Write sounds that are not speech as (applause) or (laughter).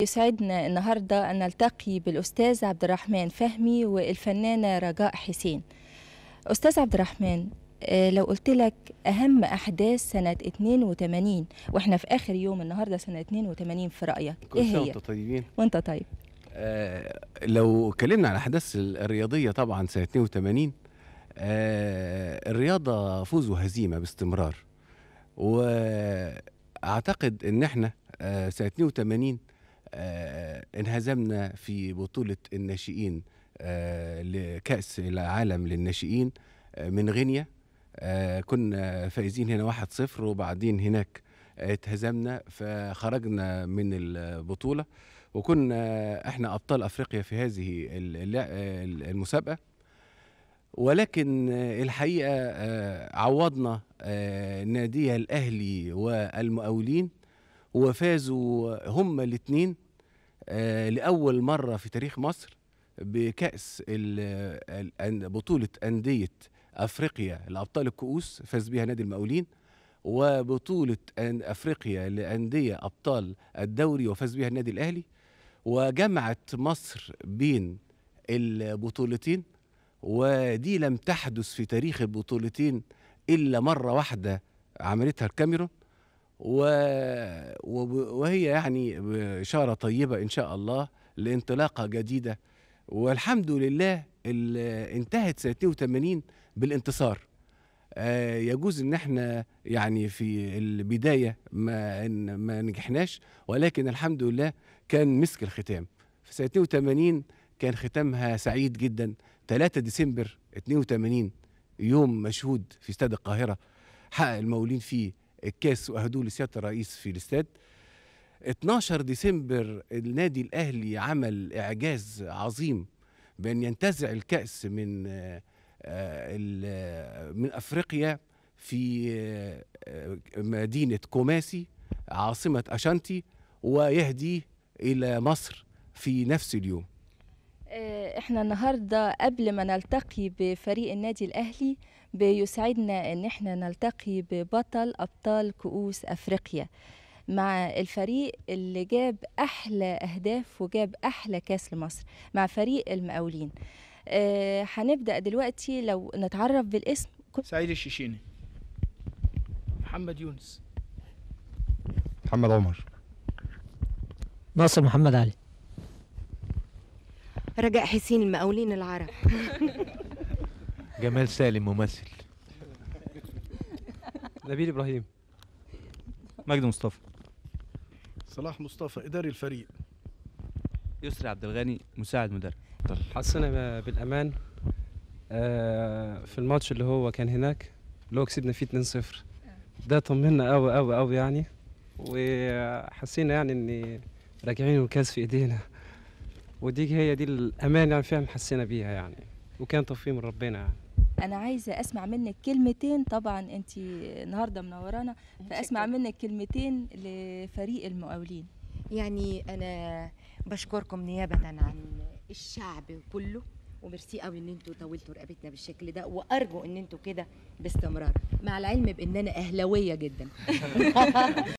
يسعدنا النهاردة أن نلتقي بالأستاذ عبد الرحمن فهمي والفنانة رجاء حسين أستاذ عبد الرحمن آه، لو قلت لك أهم أحداث سنة 82 وإحنا في آخر يوم النهاردة سنة 82 في رأيك كل إيه هي؟ وأنت طيبين وأنت طيب آه لو اتكلمنا عن أحداث الرياضية طبعا سنة 82 آه الرياضة فوز وهزيمة باستمرار وأعتقد إن إحنا آه، سنة 82 آه، انهزمنا في بطولة الناشئين آه، لكأس العالم للناشئين آه، من غينيا كنا فايزين هنا 1-0 وبعدين هناك اتهزمنا فخرجنا من البطولة وكنا احنا أبطال أفريقيا في هذه المسابقة ولكن الحقيقة عوضنا نادي الأهلي والمقاولين وفازوا هما الاثنين آه، لأول مرة في تاريخ مصر بكأس بطولة أندية أفريقيا لأبطال الكؤوس فاز بها نادي المقاولين وبطولة أفريقيا لأندية أبطال الدوري وفاز بها النادي الأهلي وجمعت مصر بين البطولتين ودي لم تحدث في تاريخ البطولتين إلا مرة واحدة عملتها الكاميرون و... وهي يعني إشارة طيبة إن شاء الله لانطلاقة جديدة والحمد لله انتهت سنة 82 بالانتصار آه، يجوز ان احنا يعني في البدايه ما إن ما نجحناش ولكن الحمد لله كان مسك الختام في سنه 82 كان ختامها سعيد جدا 3 ديسمبر 82 يوم مشهود في استاد القاهره حقق المولين فيه الكاس واهدوه لسياده الرئيس في الاستاد 12 ديسمبر النادي الاهلي عمل اعجاز عظيم بان ينتزع الكاس من آه، من افريقيا في آه، مدينه كوماسي عاصمه اشانتي ويهديه الى مصر في نفس اليوم آه، احنا النهارده قبل ما نلتقي بفريق النادي الاهلي بيسعدنا ان احنا نلتقي ببطل ابطال كؤوس افريقيا مع الفريق اللي جاب احلى اهداف وجاب احلى كاس لمصر مع فريق المقاولين أه هنبدا دلوقتي لو نتعرف بالاسم سعيد الشيشيني محمد يونس محمد عمر ناصر محمد علي رجاء حسين المقاولين العرب (laughs) جمال سالم ممثل نبيل ابراهيم مجد مصطفى صلاح مصطفى اداري الفريق يسري عبد الغني مساعد مدرب حسنا بالامان آه، في الماتش اللي هو كان هناك اللي هو كسبنا فيه 2-0 ده طمنا قوي قوي قوي يعني وحسينا يعني ان راجعين الكاس في ايدينا ودي هي دي الامان يعني فعلا حسينا بيها يعني وكان توفيق من ربنا يعني انا عايزه اسمع منك كلمتين طبعا انت النهارده منورانا فاسمع منك كلمتين لفريق المقاولين يعني انا بشكركم نيابه عن الشعب كله وميرسي قوي ان انتوا طولتوا رقبتنا بالشكل ده وارجو ان انتوا كده باستمرار مع العلم بان انا اهلاويه جدا (laughs)